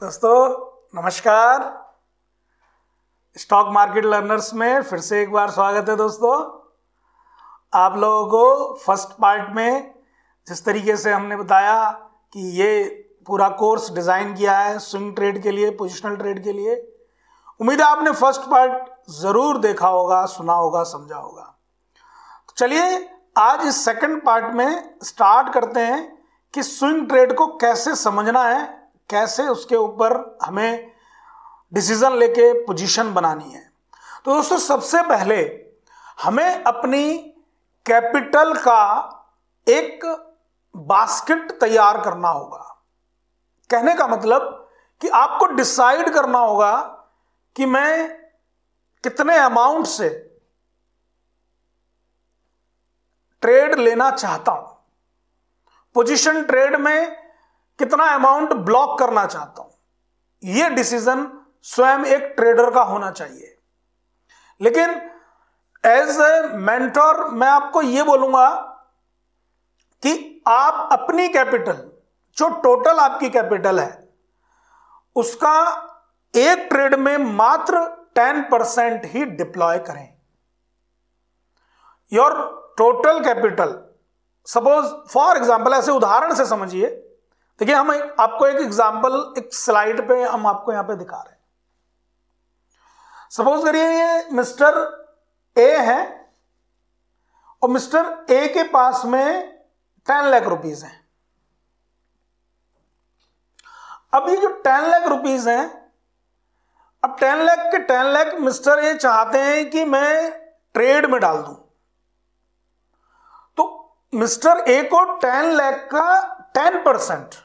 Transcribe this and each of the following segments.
दोस्तों नमस्कार stock market learners में फिर से एक बार स्वागत है दोस्तों आप लोगों को फर्स्ट पार्ट में जिस तरीके से हमने बताया कि ये पूरा कोर्स डिज़ाइन किया है स्विंग ट्रेड के लिए पोजिशनल ट्रेड के लिए उम्मीद है आपने फर्स्ट पार्ट ज़रूर देखा होगा सुना होगा समझा होगा तो चलिए आज इस सेकंड पार्ट में स्टार्ट करते हैं कि स्विंग ट्रेड को कैसे समझना है कैसे उसके ऊपर हमें डिसीजन लेके पोजीशन बनानी है तो दोस्तों सबसे पहले हमें अपनी कैपिटल का एक बास्केट तैयार करना होगा कहने का मतलब कि आपको डिसाइड करना होगा कि मैं कितने अमाउंट से ट्रेड लेना चाहता हूं पोजीशन ट्रेड में कितना अमाउंट ब्लॉक करना चाहता हूं यह डिसीजन स्वयं एक ट्रेडर का होना चाहिए लेकिन एज ए मेंटर मैं आपको यह बोलूंगा कि आप अपनी कैपिटल जो टोटल आपकी कैपिटल है उसका एक ट्रेड में मात्र टेन परसेंट ही डिप्लॉय करें your total capital suppose for example ऐसे उदाहरण से समझिए देखिए हम एक, आपको एक एग्जाम्पल एक स्लाइड पे हम आपको यहां पे दिखा रहे हैं सपोज करिए ये मिस्टर ए है और मिस्टर ए के पास में टेन लाख रुपीज है अब ये जो टेन लाख रुपीज है अब टेन लाख के टेन लाख मिस्टर ये चाहते हैं कि मैं ट्रेड में डाल दूं तो मिस्टर ए को टेन लाख का टेन परसेंट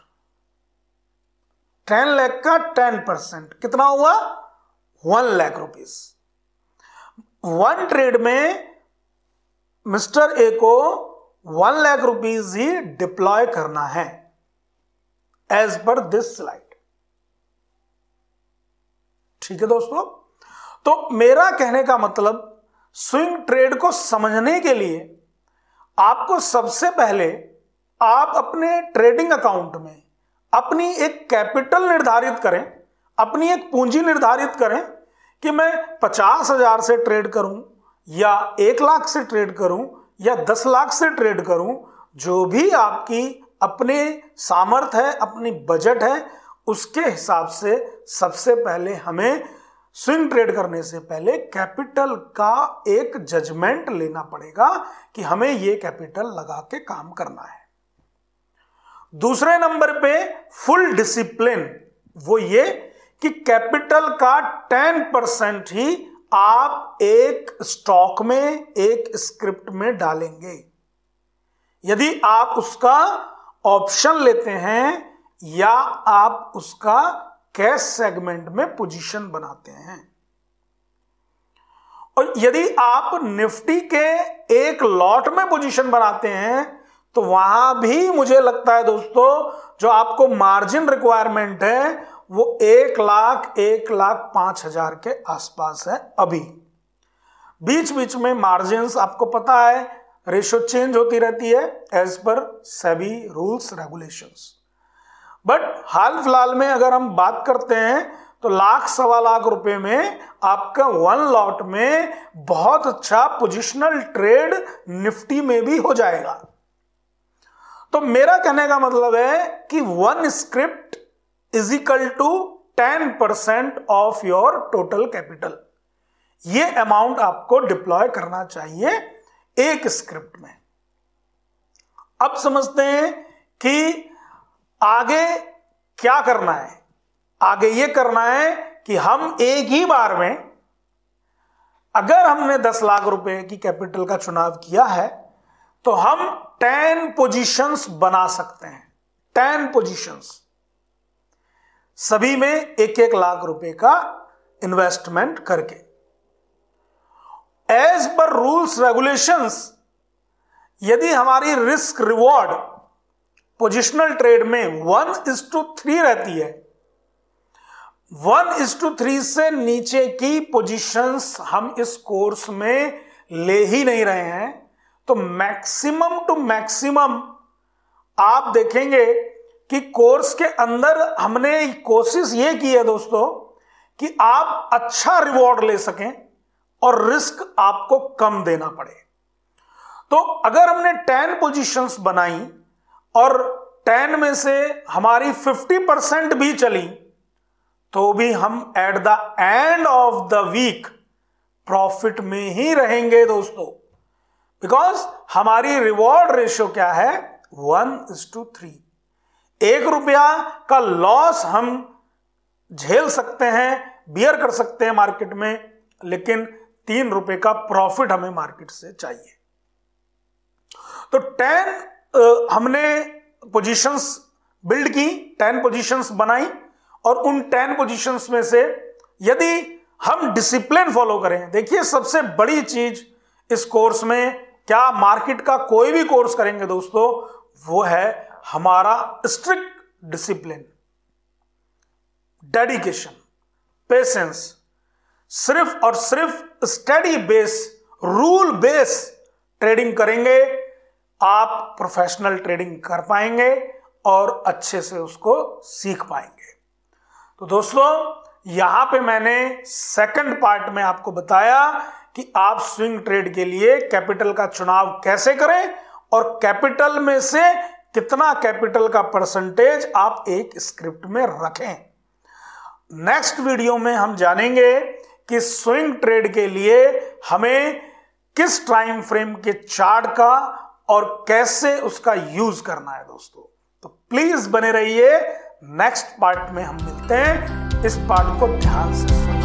टेन लाख का टेन परसेंट कितना हुआ one lakh rupees one trade में मिस्टर ए को वन लाख रुपीस ही डिप्लॉय करना है एज पर दिस स्लाइड ठीक है दोस्तों तो मेरा कहने का मतलब स्विंग ट्रेड को समझने के लिए आपको सबसे पहले आप अपने ट्रेडिंग अकाउंट में अपनी एक कैपिटल निर्धारित करें अपनी एक पूंजी निर्धारित करें कि मैं पचास हजार से ट्रेड करूं या एक लाख से ट्रेड करूं या दस लाख से ट्रेड करूं जो भी आपकी अपने सामर्थ्य है अपनी बजट है उसके हिसाब से सबसे पहले हमें स्विंग ट्रेड करने से पहले कैपिटल का एक जजमेंट लेना पड़ेगा कि हमें ये कैपिटल लगा के काम करना है दूसरे नंबर पे फुल डिसिप्लिन वो ये कि कैपिटल का टेन परसेंट ही आप एक स्टॉक में एक स्क्रिप्ट में डालेंगे यदि आप उसका ऑप्शन लेते हैं या आप उसका कैश सेगमेंट में पोजीशन बनाते हैं और यदि आप निफ्टी के एक लॉट में पोजीशन बनाते हैं तो वहां भी मुझे लगता है दोस्तों जो आपको मार्जिन रिक्वायरमेंट है वो एक लाख एक लाख पांच हजार के आसपास है अभी बीच बीच में मार्जिन आपको पता है रेशो चेंज होती रहती है एज पर सभी रूल्स रेगुलेशंस बट हाल फिलहाल में अगर हम बात करते हैं तो लाख सवा लाख रुपए में आपका वन लॉट में बहुत अच्छा पोजिशनल ट्रेड निफ्टी में भी हो जाएगा तो मेरा कहने का मतलब है कि one script is equal to ten percent of your total capital ये अमाउंट आपको डिप्लॉय करना चाहिए एक स्क्रिप्ट में अब समझते हैं कि आगे क्या करना है आगे ये करना है कि हम एक ही बार में अगर हमने दस लाख रुपए की कैपिटल का चुनाव किया है तो हम टेन पोजीशंस बना सकते हैं टेन पोजीशंस सभी में एक एक लाख रुपए का इन्वेस्टमेंट करके एज पर रूल्स रेगुलेशंस यदि हमारी रिस्क रिवॉर्ड पोजिशनल ट्रेड में वन इज टू थ्री रहती है वन इज टू थ्री से नीचे की पोजीशंस हम इस कोर्स में ले ही नहीं रहे हैं तो मैक्सिमम टू मैक्सिमम आप देखेंगे कि कोर्स के अंदर हमने कोशिश ये की है दोस्तों कि आप अच्छा रिवॉर्ड ले सकें और रिस्क आपको कम देना पड़े तो अगर हमने टेन पोजीशंस बनाई और टेन में से हमारी फिफ्टी परसेंट भी चली तो भी हम at the end of the week profit में ही रहेंगे दोस्तों बिकॉज हमारी रिवॉर्ड रेशियो क्या है वन इज टू थ्री एक रुपया का लॉस हम झेल सकते हैं बियर कर सकते हैं मार्केट में लेकिन तीन रुपए का प्रॉफिट हमें मार्केट से चाहिए तो टेन हमने पोजीशंस बिल्ड की टेन पोजीशंस बनाई और उन टेन पोजीशंस में से यदि हम डिसिप्लिन फॉलो करें देखिए सबसे बड़ी चीज इस कोर्स में क्या मार्केट का कोई भी कोर्स करेंगे दोस्तों वो है हमारा स्ट्रिक्ट डिसिप्लिन डेडिकेशन पेशेंस सिर्फ और सिर्फ study base rule base trading करेंगे आप प्रोफेशनल ट्रेडिंग कर पाएंगे और अच्छे से उसको सीख पाएंगे तो दोस्तों यहां पे मैंने सेकंड पार्ट में आपको बताया कि आप स्विंग ट्रेड के लिए कैपिटल का चुनाव कैसे करें और कैपिटल में से कितना कैपिटल का परसेंटेज आप एक स्क्रिप्ट में रखें नेक्स्ट वीडियो में हम जानेंगे कि स्विंग ट्रेड के लिए हमें किस टाइम फ्रेम के चार्ट का और कैसे उसका यूज करना है दोस्तों तो प्लीज बने रहिए नेक्स्ट पार्ट में हम मिलते हैं इस पार्ट को ध्यान से सुनिए